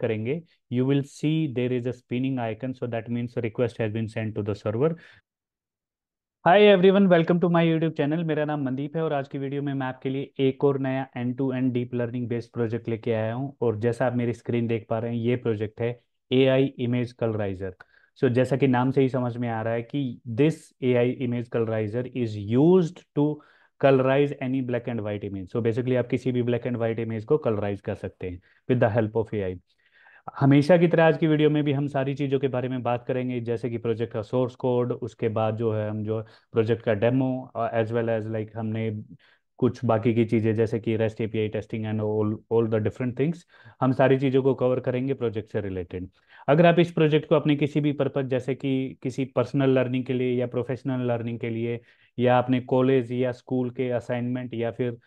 करेंगे you will see there is a spinning icon so that means request has been send to the server hi everyone welcome to my YouTube channel मेरा नाम मंदीप है और आज की video में मैं आपके लिए एक और नया end to end deep learning based project लेके आया हूँ और जैसा आप मेरी स्क्रीन देख पा रहे हैं ये प्रोजेक्ट है ए आई इमेज कलराइजर सो जैसा कि नाम से ही समझ में आ रहा है कि this A I image colourizer is use to colourize any black and white image so basically आप किसी भी ब्लैक एंड व्हाइट इमेज को कलराइज कर सकते हैं with the help of A I हमेशा की तरह आज की वीडियो में भी हम सारी चीज़ों के बारे में बात करेंगे जैसे कि प्रोजेक्ट का सोर्स कोड उसके बाद जो है हम जो प्रोजेक्ट का demo as well as like हमने कुछ बाकी की चीज़ें जैसे कि REST API testing and all all the different things हम सारी चीज़ों को कवर करेंगे प्रोजेक्ट से रिलेटेड अगर आप इस प्रोजेक्ट को अपने किसी भी पर्पज़ जैसे कि किसी पर्सनल लर्निंग के लिए या प्रोफेशनल लर्निंग के लिए या अपने कॉलेज या स्कूल के असाइनमेंट या फिर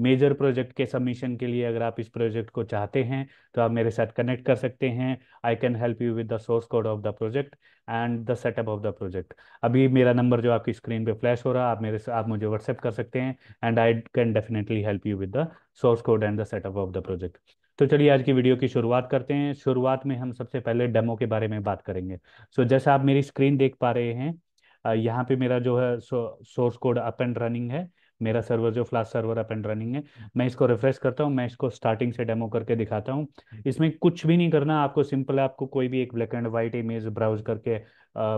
मेजर प्रोजेक्ट के सबमिशन के लिए अगर आप इस प्रोजेक्ट को चाहते हैं तो आप मेरे साथ कनेक्ट कर सकते हैं I can help you with the source code of the project and the setup of the project अभी मेरा नंबर जो आपकी स्क्रीन पे फ्लैश हो रहा है आप मेरे आप मुझे व्हाट्सएप कर सकते हैं and I can definitely help you with the source code and the setup of the project तो चलिए आज की वीडियो की शुरुआत करते हैं शुरुआत में हम सबसे पहले डेमो के बारे में बात करेंगे सो so, जैसा आप मेरी स्क्रीन देख पा रहे हैं यहाँ पे मेरा जो है source code up and running है मेरा सर्वर जो फ्लास सर्वर अप एंड रनिंग है मैं इसको रिफ्रेश करता हूँ मैं इसको स्टार्टिंग से डेमो करके दिखाता हूँ इसमें कुछ भी नहीं करना आपको सिंपल है आपको कोई भी एक black and white image browse करके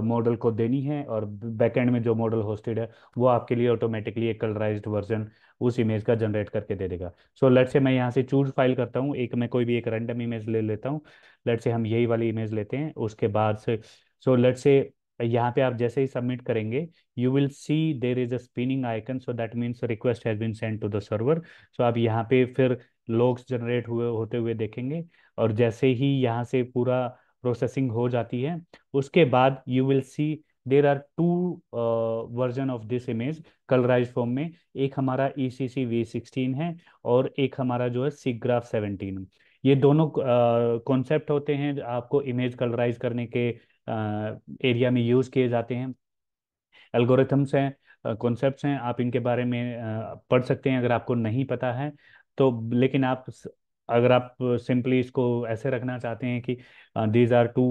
मॉडल uh, को देनी है और बैकएंड में जो मॉडल होस्टेड है वो आपके लिए ऑटोमेटिकली एक कलराइज वर्जन उस इमेज का जनरेट करके दे देगा सो so, लेट से मैं यहाँ से चूज फाइल करता हूँ एक मैं कोई भी एक रैंडम इमेज ले लेता हूँ लेट से हम यही वाली इमेज लेते हैं उसके बाद से सो लेट से यहाँ पे आप जैसे ही सबमिट करेंगे you will see there is a spinning icon so that means request has been send to the server so आप यहाँ पे फिर लॉग्स जनरेट हुए होते हुए देखेंगे और जैसे ही यहाँ से पूरा प्रोसेसिंग हो जाती है उसके बाद you will see there are two version of this image colourise form में एक हमारा ई सी सी वी सिक्सटीन है और एक हमारा जो है सिग्राफ सेवनटीन ये दोनों कॉन्सेप्ट uh, होते हैं आपको इमेज कलराइज करने के एरिया में यूज़ किए जाते हैं एल्गोरिथम्स हैं कॉन्सेप्ट्स हैं आप इनके बारे में पढ़ सकते हैं अगर आपको नहीं पता है तो लेकिन आप अगर आप सिंपली इसको ऐसे रखना चाहते हैं कि these are two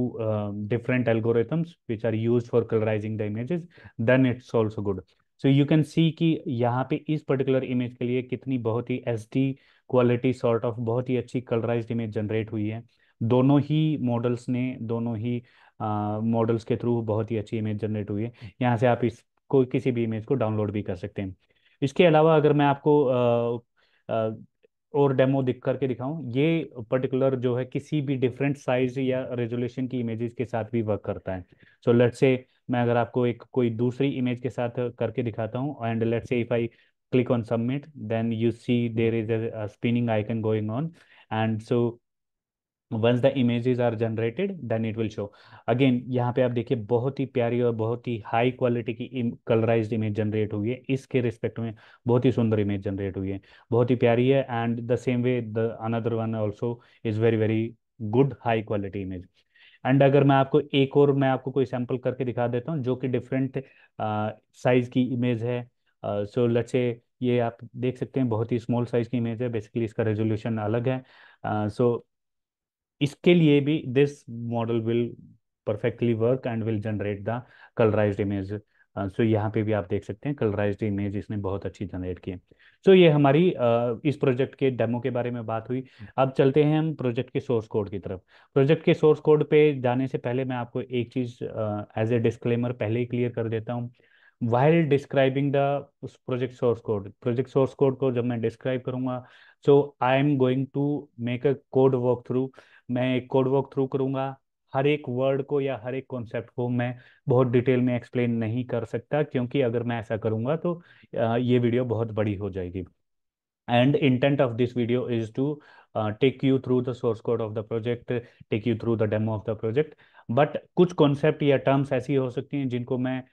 different algorithms which are use for colourising the images then it's also good so you can see कि यहाँ पे इस पर्टिकुलर इमेज के लिए कितनी बहुत ही S D quality sort of बहुत ही अच्छी कलराइज इमेज जनरेट हुई है दोनों ही मॉडल्स ने दोनों ही मॉडल्स के थ्रू बहुत ही अच्छी इमेज जनरेट हुई है यहाँ से आप इसको किसी भी इमेज को डाउनलोड भी कर सकते हैं इसके अलावा अगर मैं आपको आ, आ, और डेमो दिख करके दिखाऊं ये पर्टिकुलर जो है किसी भी डिफरेंट साइज या रेजोल्यूशन की इमेजेस के साथ भी वर्क करता है सो लेट्स से मैं अगर आपको एक कोई दूसरी इमेज के साथ करके दिखाता हूँ and let's say if I click on submit then you see there is a spinning icon going on and so once the images are generated then it will show again यहाँ पे आप देखिए बहुत ही प्यारी और बहुत ही हाई क्वालिटी की कलराइज इमेज जनरेट हुई है इसके रिस्पेक्ट में बहुत ही सुंदर इमेज जनरेट हुई है बहुत ही प्यारी है and the same way the another one also is very very good high quality image एंड अगर मैं आपको एक और मैं आपको कोई सैम्पल करके दिखा देता हूँ जो कि डिफरेंट साइज़ की इमेज है सो लचे so ये आप देख सकते हैं बहुत ही स्मॉल साइज़ की इमेज है बेसिकली इसका रेजोल्यूशन अलग है सो uh, so, इसके लिए भी this model will perfectly work and will generate the colourise image so यहाँ पे भी आप देख सकते हैं कलराइज इमेज इसने बहुत अच्छी जनरेट की है सो so, ये हमारी uh, इस प्रोजेक्ट के डेमो के बारे में बात हुई अब चलते हैं हम प्रोजेक्ट के सोर्स कोड की तरफ प्रोजेक्ट के सोर्स कोड पे जाने से पहले मैं आपको एक चीज़ एज ए डिस्क्लेमर पहले ही क्लियर कर देता हूँ वाइल डिस्क्राइबिंग द उस project source code project source code को जब मैं डिस्क्राइब करूंगा so I am going to make a code walk through मैं एक कोड वर्क थ्रू करूँगा हर एक वर्ड को या हर एक कॉन्सेप्ट को मैं बहुत डिटेल में एक्सप्लेन नहीं कर सकता क्योंकि अगर मैं ऐसा करूंगा तो ये वीडियो बहुत बड़ी हो जाएगी and intent of this video is to take you through the source code of the project take you through the demo of the project but कुछ कॉन्सेप्ट या टर्म्स ऐसी हो सकती हैं जिनको मैं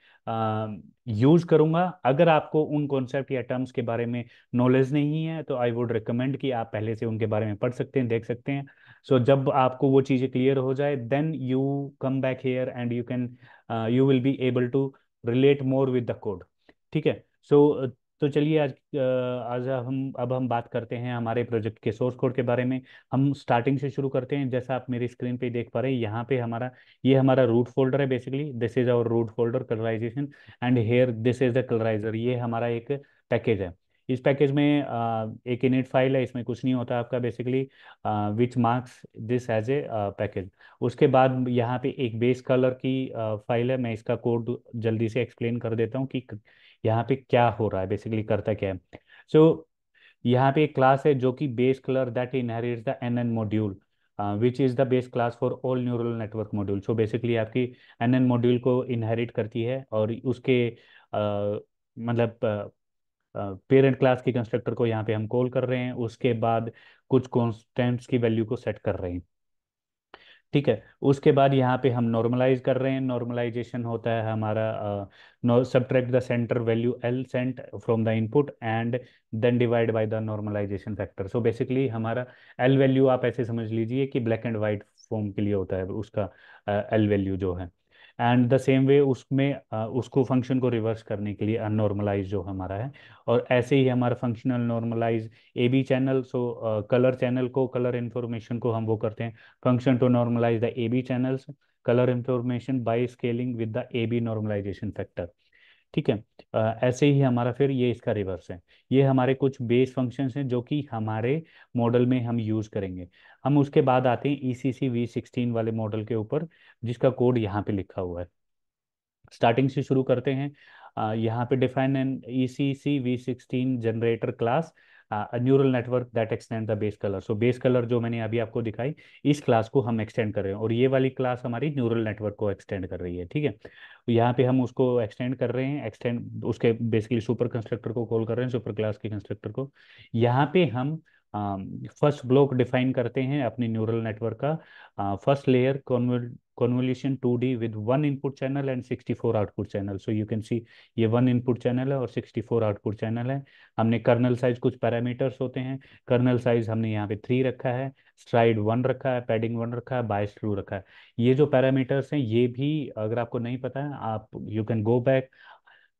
यूज़ करूँगा अगर आपको उन कॉन्सेप्ट या टर्म्स के बारे में नॉलेज नहीं है तो आई वुड रिकमेंड कि आप पहले से उनके बारे में पढ़ सकते हैं देख सकते हैं सो जब आपको वो चीज़ें क्लियर हो जाए then you come back here and you can you will be able to relate more with the code ठीक है सो uh, तो चलिए आज uh, आज हम अब हम बात करते हैं हमारे प्रोजेक्ट के सोर्स कोड के बारे में हम स्टार्टिंग से शुरू करते हैं जैसा आप मेरी स्क्रीन पे देख पा रहे हैं यहाँ पे हमारा ये हमारा रूट फोल्डर है basically this is our root folder colourisation and here this is the colouriser ये हमारा एक पैकेज है इस पैकेज में uh, एक इनिट फाइल है इसमें कुछ नहीं होता आपका basically which marks this as a package उसके बाद यहाँ पे एक बेस कलर की फाइल है मैं इसका कोड जल्दी से एक्सप्लेन कर देता हूँ कि यहाँ पे क्या हो रहा है बेसिकली करता क्या है सो so, यहाँ पे एक क्लास है जो कि base colour that inherit the N N module which is the base class for all neural network module so basically आपकी एन एन मॉड्यूल को इनहेरिट करती है और उसके uh, मतलब uh, पेरेंट क्लास के कंस्ट्रक्टर को यहाँ पे हम कॉल कर रहे हैं उसके बाद कुछ कॉन्स्टेंट्स की वैल्यू को सेट कर रहे हैं ठीक है उसके बाद यहाँ पे हम नॉर्मलाइज कर रहे हैं नॉर्मलाइजेशन होता है हमारा subtract the centre value L cent from the input and then divide by the normalisation factor so basically हमारा एल वैल्यू आप ऐसे समझ लीजिए कि ब्लैक एंड वाइट फॉर्म के लिए होता है उसका एल uh, वैल्यू जो है एंड द सेम वे उसमें उसको फंक्शन को रिवर्स करने के लिए अननॉर्मलाइज जो हमारा है और ऐसे ही हमारा functional normalise A B channel so colour channel को कलर इन्फॉर्मेशन को हम वो करते हैं function to normalise the A B channels information by scaling with the A B normalisation factor ठीक है ऐसे ही हमारा फिर ये इसका रिवर्स है ये हमारे कुछ बेस फंक्शंस हैं जो कि हमारे मॉडल में हम यूज़ करेंगे हम उसके बाद आते हैं E C C V sixteen वाले मॉडल के ऊपर जिसका कोड यहाँ पे लिखा हुआ है स्टार्टिंग से शुरू करते हैं यहाँ पे define an E C C V sixteen generator class a neural network that extends the base color. So base color जो मैंने अभी आपको दिखाई इस क्लास को हम एक्सटेंड कर रहे हैं और ये वाली क्लास हमारी न्यूरल नेटवर्क को एक्सटेंड कर रही है ठीक है तो यहाँ पे हम उसको एक्सटेंड कर रहे हैं एक्सटेंड उसके बेसिकली सुपर कंस्ट्रक्टर को कॉल कर रहे हैं सुपर क्लास के कंस्ट्रक्टर को यहाँ पे हम फर्स्ट ब्लॉक डिफाइन करते हैं अपने न्यूरल नेटवर्क का first layer convert convolution 2D with one input channel and 64 output channel. So you can see ये one input channel है और 64 output channel है हमने kernel size कुछ parameters होते हैं kernel size हमने यहाँ पे थ्री रखा है stride वन रखा है padding वन रखा है bias true रखा है ये जो parameters हैं ये भी अगर आपको नहीं पता है आप you can go back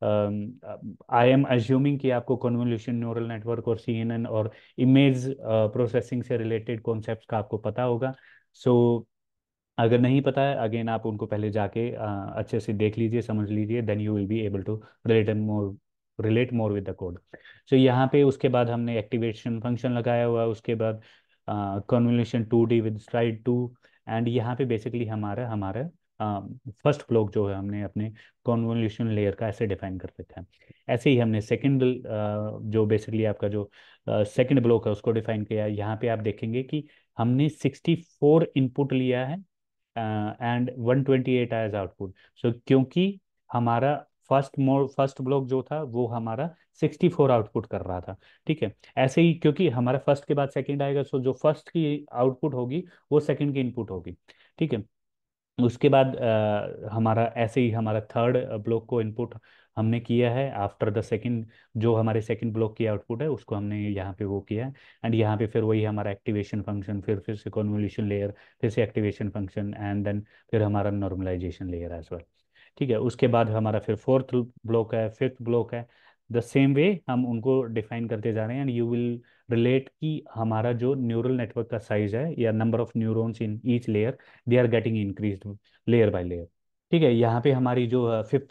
I am assuming कि आपको कन्वोल्यूशन न्यूरल नेटवर्क और सी और इमेज प्रोसेसिंग uh, से रिलेटेड कॉन्सेप्ट का आपको पता होगा सो so, अगर नहीं पता है अगेन आप उनको पहले जाके uh, अच्छे से देख लीजिए समझ लीजिए then you will be able to relate more relate more with the code so यहाँ पे उसके बाद हमने एक्टिवेशन फंक्शन लगाया हुआ उसके बाद convolution two D with stride two and यहाँ पे बेसिकली हमारा हमारा फर्स्ट uh, ब्लॉक जो है हमने अपने कॉन्वोल्यूशन लेयर का ऐसे डिफाइन कर रखा है ऐसे ही हमने सेकंड uh, जो बेसिकली आपका जो सेकंड uh, ब्लॉक है उसको डिफाइन किया है यहाँ पे आप देखेंगे कि हमने 64 इनपुट लिया है and one twenty eight as output so क्योंकि हमारा फर्स्ट मोड फर्स्ट ब्लॉक जो था वो हमारा 64 आउटपुट कर रहा था ठीक है ऐसे ही क्योंकि हमारा फर्स्ट के बाद सेकंड आएगा सो जो फर्स्ट की आउटपुट होगी वो सेकंड की इनपुट होगी ठीक है उसके बाद आ, हमारा ऐसे ही हमारा थर्ड ब्लॉक को इनपुट हमने किया है आफ्टर द सेकेंड जो हमारे सेकेंड ब्लॉक की आउटपुट है उसको हमने यहाँ पे वो किया है एंड यहाँ पे फिर वही हमारा एक्टिवेशन फंक्शन फिर फिर से कॉन्वल्यूशन लेयर फिर से एक्टिवेशन फंक्शन एंड देन फिर हमारा नॉर्मलाइजेशन लेयर एज वेल ठीक है उसके बाद हमारा फिर फोर्थ ब्लॉक है फिफ्थ ब्लॉक है द सेम वे हम उनको डिफाइन करते जा रहे हैं एंड यू विल रिलेट कि हमारा जो न्यूरल नेटवर्क का साइज है या number of neurons in each layer they are getting increase layer by layer ठीक है यहाँ पे हमारी जो फिफ्थ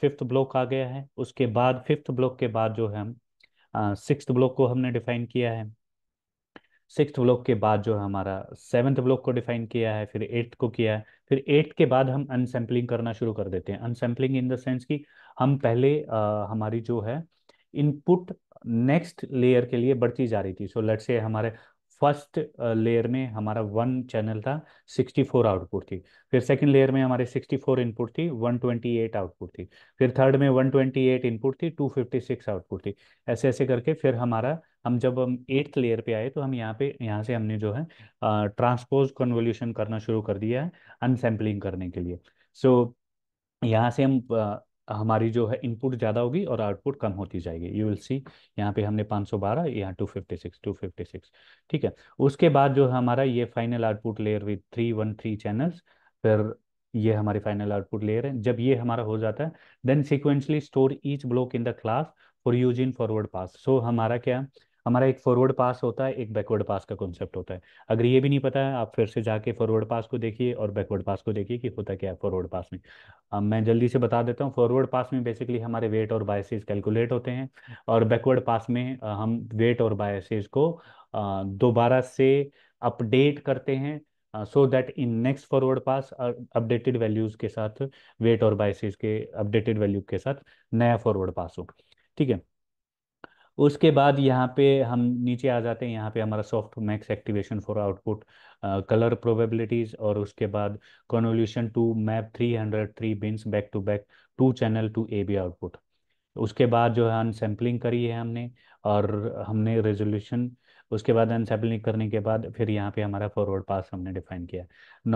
फिफ्थ ब्लॉक आ गया है उसके बाद फिफ्थ ब्लॉक के बाद जो है हम सिक्स ब्लॉक को हमने डिफाइन किया है सिक्स ब्लॉक के बाद जो है हमारा सेवन्थ ब्लॉक को डिफाइन किया है फिर एट्थ को किया है फिर एट्थ के बाद हम अनसैम्पलिंग करना शुरू कर देते हैं अनसैम्पलिंग इन द सेंस कि हम पहले आ, हमारी जो है इनपुट नेक्स्ट लेयर के लिए बढ़ती जा रही थी सो लेट से हमारे फर्स्ट लेयर में हमारा वन चैनल था 64 आउटपुट थी फिर सेकंड लेयर में हमारे 64 इनपुट थी 128 आउटपुट थी फिर थर्ड में 128 इनपुट थी 256 आउटपुट थी ऐसे ऐसे करके फिर हमारा हम जब हम एट्थ लेयर पे आए तो हम यहाँ पे यहाँ से हमने जो है ट्रांसपोज कन्वोल्यूशन करना शुरू कर दिया है अनसैम्पलिंग करने के लिए सो so, यहाँ से हम हमारी जो है इनपुट ज़्यादा होगी और आउटपुट कम होती जाएगी यू विल सी यहाँ पे हमने 512 यहाँ टू फिफ्टी ठीक है उसके बाद जो हमारा ये final output layer with three one three channels फिर ये हमारी फाइनल आउटपुट लेयर है जब ये हमारा हो जाता है then sequentially store each block in the class for use in forward pass so हमारा क्या है हमारा एक फॉरवर्ड पास होता है एक बैकवर्ड पास का कॉन्सेप्ट होता है अगर ये भी नहीं पता है आप फिर से जाके फॉरवर्ड पास को देखिए और बैकवर्ड पास को देखिए कि होता क्या है फॉरवर्ड पास में अब मैं जल्दी से बता देता हूँ फॉरवर्ड पास में बेसिकली हमारे वेट और बायसेज कैलकुलेट होते हैं और बैकवर्ड पास में हम वेट और बायसेज को दोबारा से अपडेट करते हैं so that in next forward pass updated values के साथ वेट और बायसेज के अपडेटेड वैल्यू के साथ नया फॉरवर्ड पास हो ठीक है उसके बाद यहाँ पे हम नीचे आ जाते हैं यहाँ पे हमारा softmax activation for output colour probabilities और उसके बाद convolution to map three hundred three bins back to back to channel to A B output उसके बाद जो है अनसैम्पलिंग करी है हमने और हमने रेजोल्यूशन उसके बाद अनसैम्पलिंग करने के बाद फिर यहाँ पे हमारा फॉरवर्ड पास हमने डिफाइन किया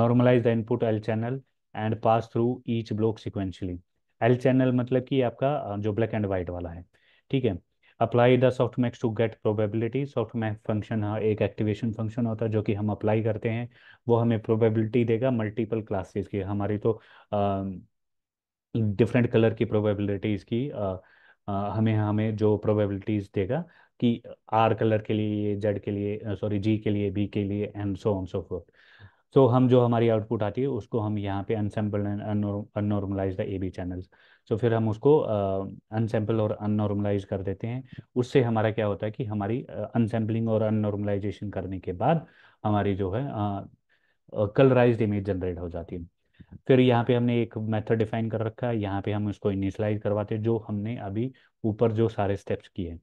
normalise the input L channel and pass through each block sequentially L channel मतलब कि आपका जो ब्लैक एंड वाइट वाला है ठीक है apply the softmax to get probability softmax function एक एक्टिवेशन फंक्शन होता है जो कि हम अप्लाई करते हैं वो हमें प्रोबेबिलिटी देगा मल्टीपल क्लासेस की हमारी तो डिफरेंट कलर की प्रोबेबिलिटीज़ की uh, uh, हमें हमें जो प्रोबेबिलिटीज़ देगा कि आर कलर के लिए जेड के लिए सॉरी जी के लिए बी के लिए and so on so forth so so, हम जो हमारी आउटपुट आती है उसको हम यहाँ पे upsample and unnormalise the A B channels so फिर हम उसको अनसैम्पल और अननॉर्मलाइज कर देते हैं उससे हमारा क्या होता है कि हमारी अनसैम्पलिंग और अननॉर्मलाइजेशन करने के बाद हमारी जो है कलराइज इमेज जनरेट हो जाती है फिर यहाँ पे हमने एक मेथड डिफाइन कर रखा है यहाँ पे हम उसको इनिशलाइज करवाते हैं जो हमने अभी ऊपर जो सारे स्टेप्स किए हैं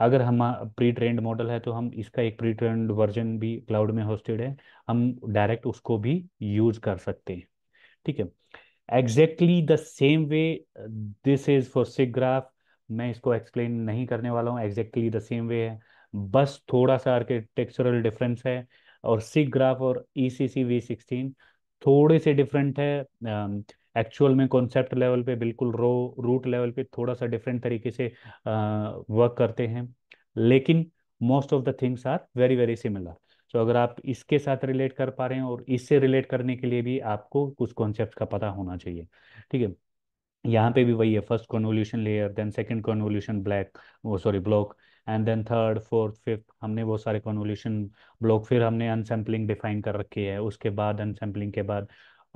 अगर हम प्री ट्रेंड मॉडल है तो हम इसका एक प्री ट्रेंड वर्जन भी क्लाउड में होस्टेड है हम डायरेक्ट उसको भी यूज कर सकते हैं ठीक है exactly the same way this is for SIGGRAPH मैं इसको एक्सप्लेन नहीं करने वाला हूँ एग्जैक्टली द सेम वे है बस थोड़ा सा आर्किटेक्चरल डिफरेंस है और सिक ग्राफ और ई सी सी वी सिक्सटीन थोड़े से डिफरेंट है एक्चुअल में कॉन्सेप्ट लेवल पे बिल्कुल रो रूट लेवल पे थोड़ा सा डिफरेंट तरीके से वर्क करते हैं लेकिन most of the things are very very similar so अगर आप इसके साथ रिलेट कर पा रहे हैं और इससे रिलेट करने के लिए भी आपको कुछ कॉन्सेप्ट का पता होना चाहिए ठीक है यहाँ पे भी वही है first convolution layer then second convolution black वो sorry block and then third fourth fifth हमने बहुत सारे कॉन्वोल्यूशन ब्लॉक फिर हमने अनसैम्पलिंग डिफाइन कर रखी है उसके बाद अनसैम्पलिंग के बाद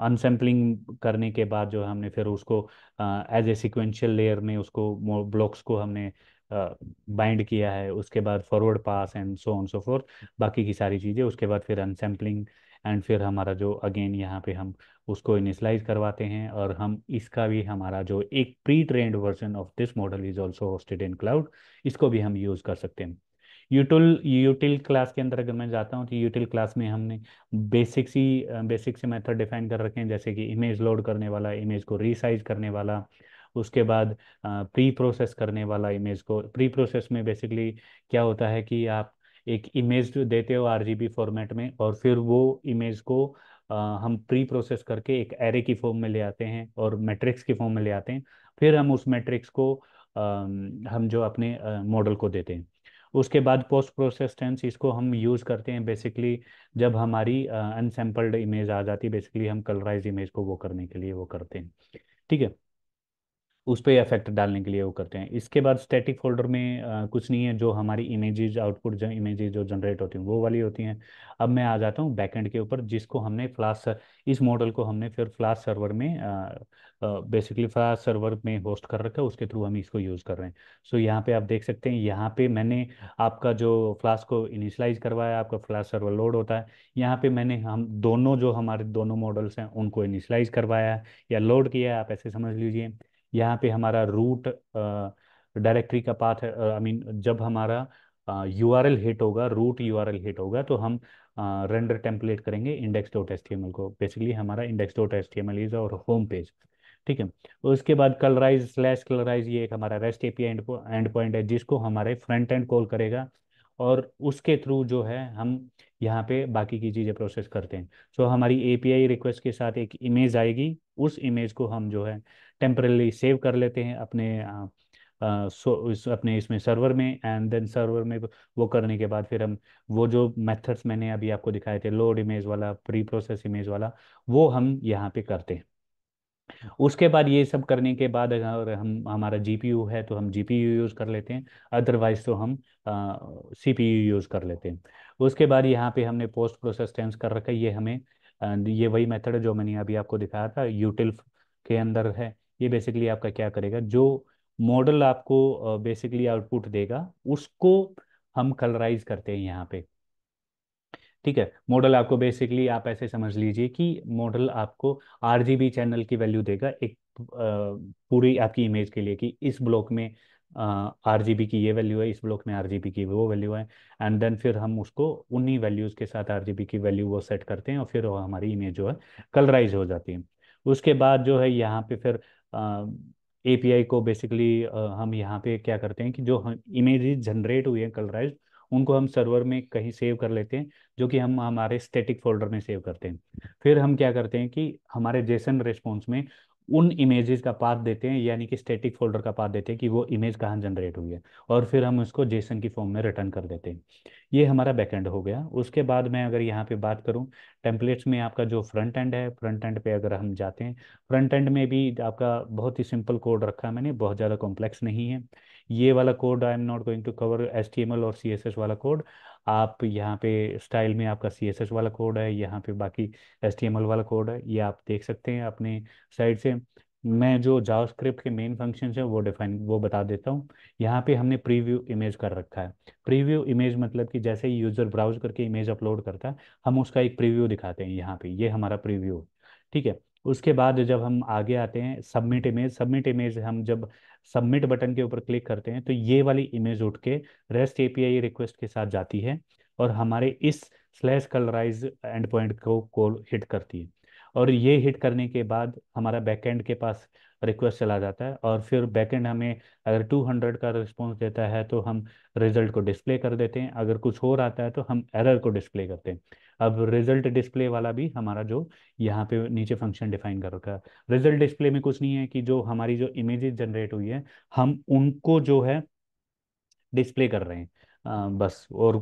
अनसैम्पलिंग करने के बाद जो हमने फिर उसको एज ए सिक्वेंशियल लेयर में उसको ब्लॉक्स को हमने बाइंड uh, किया है उसके बाद forward pass and so on so forth बाकी की सारी चीज़ें उसके बाद फिर अनसैम्पलिंग एंड फिर हमारा जो अगेन यहाँ पे हम उसको इनिशलाइज करवाते हैं और हम इसका भी हमारा जो एक pre trained version of this model is also hosted in cloud इसको भी हम यूज़ कर सकते हैं यूटिल यूटिल क्लास के अंदर अगर मैं जाता हूँ तो यूटिल क्लास में हमने बेसिक सी बेसिक से मेथड डिफाइन कर रखे हैं जैसे कि इमेज लोड करने वाला इमेज को रीसाइज करने वाला उसके बाद प्री प्रोसेस करने वाला इमेज को प्री प्रोसेस में बेसिकली क्या होता है कि आप एक इमेज देते हो आर फॉर्मेट में और फिर वो इमेज को हम प्री प्रोसेस करके एक एरे की फॉर्म में ले आते हैं और मैट्रिक्स की फॉर्म में ले आते हैं फिर हम उस मैट्रिक्स को हम जो अपने मॉडल को देते हैं उसके बाद पोस्ट प्रोसेस टेंस इसको हम यूज़ करते हैं बेसिकली जब हमारी अनसैम्पल्ड इमेज आ जाती है बेसिकली हम कलराइज इमेज को वो करने के लिए वो करते हैं ठीक है उस पर इफेक्ट डालने के लिए वो करते हैं इसके बाद स्टैटिक फोल्डर में आ, कुछ नहीं है जो हमारी इमेजेज आउटपुट जो इमेजेज जो जनरेट होती हैं वो वाली होती हैं अब मैं आ जाता हूँ बैकएंड के ऊपर जिसको हमने फ्लास इस मॉडल को हमने फिर फ्लास सर्वर में आ, आ, बेसिकली फ्लास सर्वर में होस्ट कर रखा है उसके थ्रू हम इसको यूज़ कर रहे हैं सो so, यहाँ पर आप देख सकते हैं यहाँ पर मैंने आपका जो फ्लास को इनिशलाइज करवाया आपका फ्लास सर्वर लोड होता है यहाँ पर मैंने हम दोनों जो हमारे दोनों मॉडल्स हैं उनको इनिशलाइज करवाया या लोड किया आप ऐसे समझ लीजिए यहाँ पे हमारा रूट डायरेक्टरी का पाथ आई मीन जब हमारा यू आर एल हिट होगा root U R L hit होगा तो हम रेंडर टेम्पलेट करेंगे index dot H T M L को बेसिकली हमारा index dot H T M L is our home page ठीक है उसके बाद कलराइज स्लैश कलराइज ये एक हमारा रेस्ट ए एंड पॉइंट है जिसको हमारे फ्रंट एंड कॉल करेगा और उसके थ्रू जो है हम यहाँ पे बाकी की चीज़ें प्रोसेस करते हैं सो so, हमारी एपीआई रिक्वेस्ट के साथ एक इमेज आएगी उस इमेज को हम जो है टेम्परेली सेव कर लेते हैं अपने आ, आ, सो इस, अपने इसमें सर्वर में एंड देन सर्वर में वो करने के बाद फिर हम वो जो मेथड्स मैंने अभी आपको दिखाए थे लोड इमेज वाला प्री प्रोसेस इमेज वाला वो हम यहाँ पे करते हैं उसके बाद ये सब करने के बाद अगर हम हमारा जी है तो हम जी यूज़ कर लेते हैं अदरवाइज तो हम सी पी यूज़ कर लेते हैं उसके बाद यहाँ पे हमने पोस्ट प्रोसेस टेंस कर रखा है ये हमें ये वही मेथड है जो मैंने अभी आपको दिखाया था यूटिल के अंदर है ये बेसिकली आपका क्या करेगा जो मॉडल आपको बेसिकली आउटपुट देगा उसको हम कलराइज करते हैं यहाँ पे ठीक है मॉडल आपको बेसिकली आप ऐसे समझ लीजिए कि मॉडल आपको आरजीबी चैनल की वैल्यू देगा एक पूरी आपकी इमेज के लिए कि इस ब्लॉक में आर जी बी की ये वैल्यू है इस ब्लॉक में आर जी बी की वो वैल्यू है एंड देन फिर हम उसको उन्हीं वैल्यूज़ के साथ आर जी बी की वैल्यू वो सेट करते हैं और फिर वो हमारी इमेज जो है कलराइज हो जाती है उसके बाद जो है यहाँ पे फिर ए पी आई को बेसिकली हम यहाँ पे क्या करते हैं कि जो इमेज जनरेट हुई है कलराइज उनको हम सर्वर में कहीं सेव कर लेते हैं जो कि हम हमारे स्टेटिक फोल्डर में सेव करते हैं फिर हम क्या करते हैं कि हमारे जेसन रिस्पॉन्स में उन इमेजेस का पाथ देते हैं यानी कि स्टेटिक फोल्डर का पाथ देते हैं कि वो इमेज कहाँ जनरेट हुई है और फिर हम उसको जेसन की फॉर्म में रिटर्न कर देते हैं ये हमारा बैकएंड हो गया उसके बाद मैं अगर यहाँ पे बात करूँ टेम्पलेट्स में आपका जो फ्रंट एंड है फ्रंट एंड पे अगर हम जाते हैं फ्रंट एंड में भी आपका बहुत ही सिंपल कोड रखा है मैंने बहुत ज़्यादा कॉम्प्लेक्स नहीं है ये वाला code I am not going to cover H T M L और सी एस एस वाला कोड आप यहाँ पे स्टाइल में आपका सी एस एस वाला कोड है यहाँ पे बाकी एस टी एम एल वाला कोड है ये आप देख सकते हैं अपने साइड से मैं जो जावास्क्रिप्ट के मेन फंक्शन है वो डिफाइन वो बता देता हूँ यहाँ पे हमने प्रीव्यू इमेज कर रखा है प्रीव्यू इमेज मतलब कि जैसे ही यूज़र ब्राउज करके इमेज अपलोड करता है हम उसका एक प्रीव्यू दिखाते हैं यहाँ पे ये यह हमारा प्रीव्यू ठीक है उसके बाद जब हम आगे आते हैं सबमिट इमेज सबमिट इमेज हम जब सबमिट बटन के ऊपर क्लिक करते हैं तो ये वाली इमेज उठ के रेस्ट एपीआई रिक्वेस्ट के साथ जाती है और हमारे इस स्लैश कलराइज एंड पॉइंट को कॉल हिट करती है और ये हिट करने के बाद हमारा बैकएंड के पास रिक्वेस्ट चला जाता है और फिर बैकएंड हमें अगर 200 का रिस्पॉन्स देता है तो हम रिजल्ट को डिस्प्ले कर देते हैं अगर कुछ और आता है तो हम एरर को डिस्प्ले करते हैं अब रिजल्ट डिस्प्ले वाला भी हमारा जो यहाँ पे नीचे फंक्शन डिफाइन कर रखा है रिजल्ट डिस्प्ले में कुछ नहीं है कि जो हमारी जो इमेजेस जनरेट हुई है हम उनको जो है डिस्प्ले कर रहे हैं आ, बस और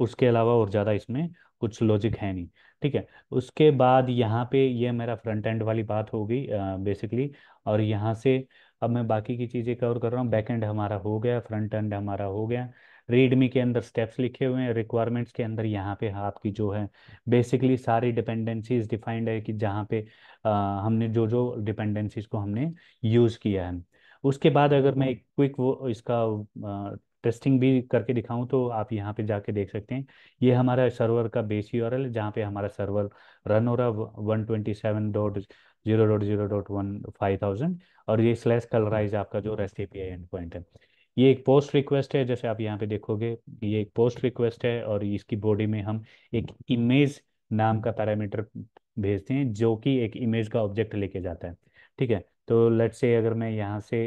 उसके अलावा और ज़्यादा इसमें कुछ लॉजिक है नहीं ठीक है उसके बाद यहाँ पे ये मेरा फ्रंट एंड वाली बात हो गई बेसिकली और यहाँ से अब मैं बाकी की चीज़ें कवर कर रहा हूँ बैक एंड हमारा हो गया फ्रंट एंड हमारा हो गया रीडमी के अंदर स्टेप्स लिखे हुए हैं रिक्वायरमेंट्स के अंदर यहाँ पे आपकी जो है बेसिकली सारी डिपेंडेंसीज डिफाइंड है कि जहाँ पे आ, हमने जो जो डिपेंडेंसीज को हमने यूज़ किया है उसके बाद अगर मैं हम्म। एक क्विक वो इसका टेस्टिंग भी करके दिखाऊं तो आप यहाँ पे जाके देख सकते हैं ये हमारा सर्वर का बेस यू है जहाँ पे हमारा सर्वर रन हो रहा one twenty seven dot zero dot zero dot one five thousand और ये स्लैश कलराइज आपका जो rest A P end point है ये एक पोस्ट रिक्वेस्ट है जैसे आप यहाँ पे देखोगे ये एक पोस्ट रिक्वेस्ट है और इसकी बॉडी में हम एक इमेज नाम का पैरामीटर भेजते हैं जो कि एक इमेज का ऑब्जेक्ट लेके जाता है ठीक है तो लेट से अगर मैं यहाँ से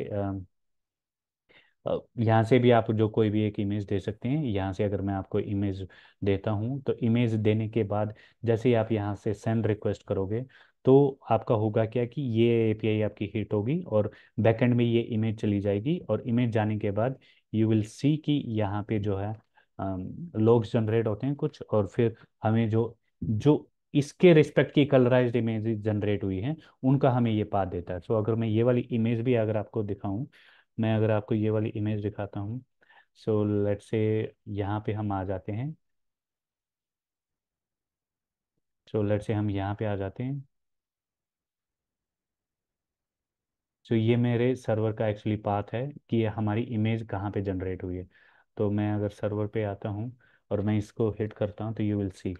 यहाँ से भी आप जो कोई भी एक इमेज दे सकते हैं यहाँ से अगर मैं आपको इमेज देता हूँ तो इमेज देने के बाद जैसे ही आप यहाँ से सेंड रिक्वेस्ट करोगे तो आपका होगा क्या कि ये एपीआई आपकी हिट होगी और बैकएंड में ये इमेज चली जाएगी और इमेज जाने के बाद यू विल सी कि यहाँ पे जो है लॉग्स जनरेट होते हैं कुछ और फिर हमें जो जो इसके रिस्पेक्ट की कलराइज इमेज जनरेट हुई है उनका हमें ये पा देता है सो so, अगर मैं ये वाली इमेज भी अगर आपको दिखाऊं मैं अगर आपको ये वाली इमेज दिखाता हूं सो लेट से यहाँ पे हम आ जाते हैं सो लेट से हम यहाँ पे आ जाते हैं सो तो ये मेरे सर्वर का एक्चुअली पाथ है कि ये हमारी इमेज कहाँ पे जनरेट हुई है तो मैं अगर सर्वर पे आता हूँ और मैं इसको हिट करता हूँ तो यू विल सी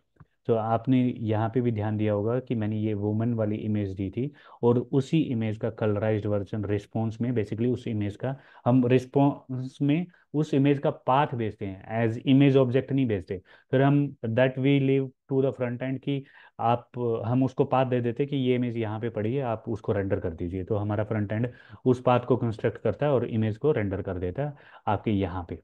तो आपने यहाँ पे भी ध्यान दिया होगा कि मैंने ये वुमेन वाली इमेज दी थी और उसी इमेज का कलराइज वर्जन रिस्पॉन्स में बेसिकली उस इमेज का हम रिस्पॉन्स में उस इमेज का पाथ भेजते हैं एज इमेज ऑब्जेक्ट नहीं भेजते फिर हम that we leave to the front end कि आप हम उसको पाथ दे देते कि ये इमेज यहाँ पे पड़ी है आप उसको रेंडर कर दीजिए तो हमारा फ्रंट एंड उस पाथ को कंस्ट्रक्ट करता है और इमेज को रेंडर कर देता है आपके यहाँ पे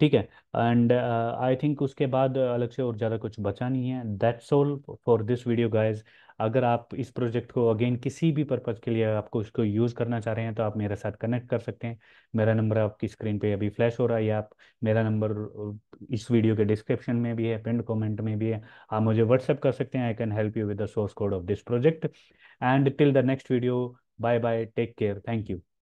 ठीक है एंड आई थिंक उसके बाद अलग से और ज़्यादा कुछ बचा नहीं है that's all for this video guys अगर आप इस प्रोजेक्ट को अगेन किसी भी पर्पज़ के लिए आपको इसको यूज़ करना चाह रहे हैं तो आप मेरे साथ कनेक्ट कर सकते हैं मेरा नंबर आपकी स्क्रीन पे अभी फ्लैश हो रहा है आप मेरा नंबर uh, इस वीडियो के डिस्क्रिप्शन में भी है पिंड कमेंट में भी है आप मुझे व्हाट्सएप कर सकते हैं I can help you with the source code of this project and till the next video bye bye take care thank you